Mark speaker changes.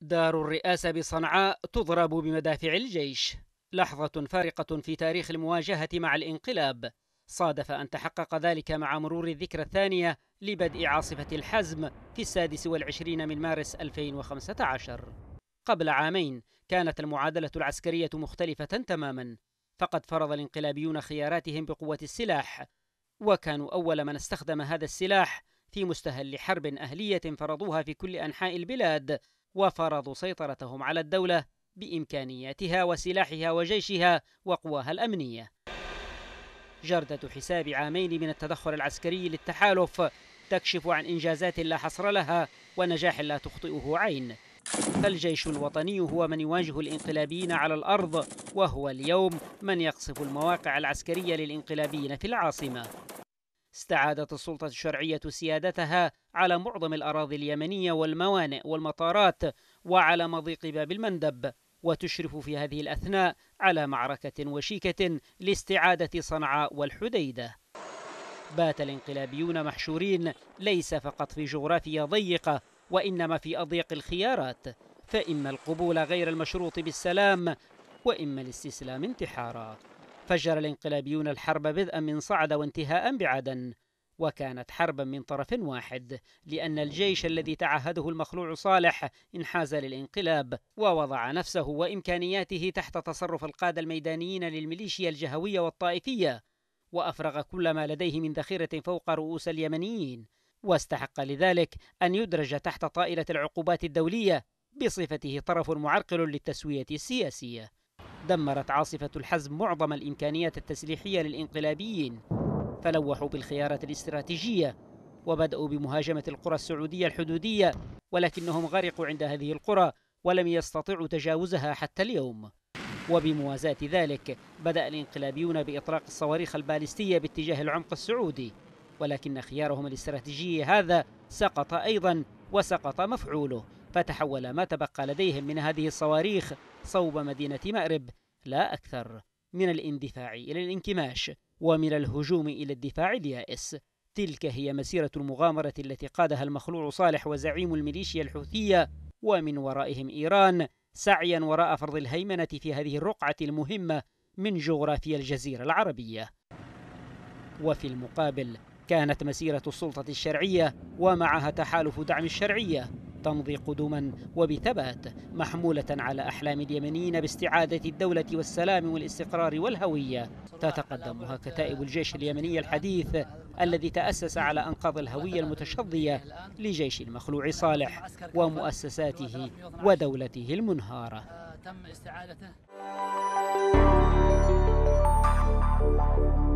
Speaker 1: دار الرئاسة بصنعاء تضرب بمدافع الجيش لحظة فارقة في تاريخ المواجهة مع الانقلاب صادف أن تحقق ذلك مع مرور الذكرى الثانية لبدء عاصفة الحزم في السادس والعشرين من مارس 2015 قبل عامين كانت المعادلة العسكرية مختلفة تماما فقد فرض الانقلابيون خياراتهم بقوة السلاح وكانوا أول من استخدم هذا السلاح في مستهل حرب أهلية فرضوها في كل أنحاء البلاد وفرضوا سيطرتهم على الدولة بإمكانياتها وسلاحها وجيشها وقواها الأمنية جردة حساب عامين من التدخل العسكري للتحالف تكشف عن إنجازات لا حصر لها ونجاح لا تخطئه عين فالجيش الوطني هو من يواجه الانقلابيين على الأرض وهو اليوم من يقصف المواقع العسكرية للانقلابيين في العاصمة استعادت السلطة الشرعية سيادتها على معظم الأراضي اليمنية والموانئ والمطارات وعلى مضيق باب المندب وتشرف في هذه الأثناء على معركة وشيكة لاستعادة صنعاء والحديدة بات الانقلابيون محشورين ليس فقط في جغرافيا ضيقة وإنما في أضيق الخيارات فإما القبول غير المشروط بالسلام وإما الاستسلام انتحارا فجر الانقلابيون الحرب بدءا من صعد وانتهاء بعدن وكانت حربا من طرف واحد لأن الجيش الذي تعهده المخلوع صالح انحاز للانقلاب ووضع نفسه وإمكانياته تحت تصرف القادة الميدانيين للميليشيا الجهوية والطائفية وأفرغ كل ما لديه من ذخيرة فوق رؤوس اليمنيين واستحق لذلك أن يدرج تحت طائلة العقوبات الدولية بصفته طرف معرقل للتسوية السياسية دمرت عاصفة الحزم معظم الإمكانيات التسليحية للإنقلابيين فلوحوا بالخيارات الاستراتيجية وبدأوا بمهاجمة القرى السعودية الحدودية ولكنهم غرقوا عند هذه القرى ولم يستطيعوا تجاوزها حتى اليوم وبموازاة ذلك بدأ الانقلابيون بإطلاق الصواريخ البالستية باتجاه العمق السعودي ولكن خيارهم الاستراتيجي هذا سقط أيضا وسقط مفعوله فتحول ما تبقى لديهم من هذه الصواريخ صوب مدينة مأرب لا أكثر من الاندفاع إلى الانكماش ومن الهجوم إلى الدفاع اليائس تلك هي مسيرة المغامرة التي قادها المخلوع صالح وزعيم الميليشيا الحوثية ومن ورائهم إيران سعيا وراء فرض الهيمنة في هذه الرقعة المهمة من جغرافيا الجزيرة العربية وفي المقابل كانت مسيرة السلطة الشرعية ومعها تحالف دعم الشرعية تمضي قدما وبثبات محمولة على أحلام اليمنيين باستعادة الدولة والسلام والاستقرار والهوية تتقدمها كتائب الجيش اليمني الحديث الذي تأسس على أنقاض الهوية المتشظية لجيش المخلوع صالح ومؤسساته ودولته المنهارة تم استعادته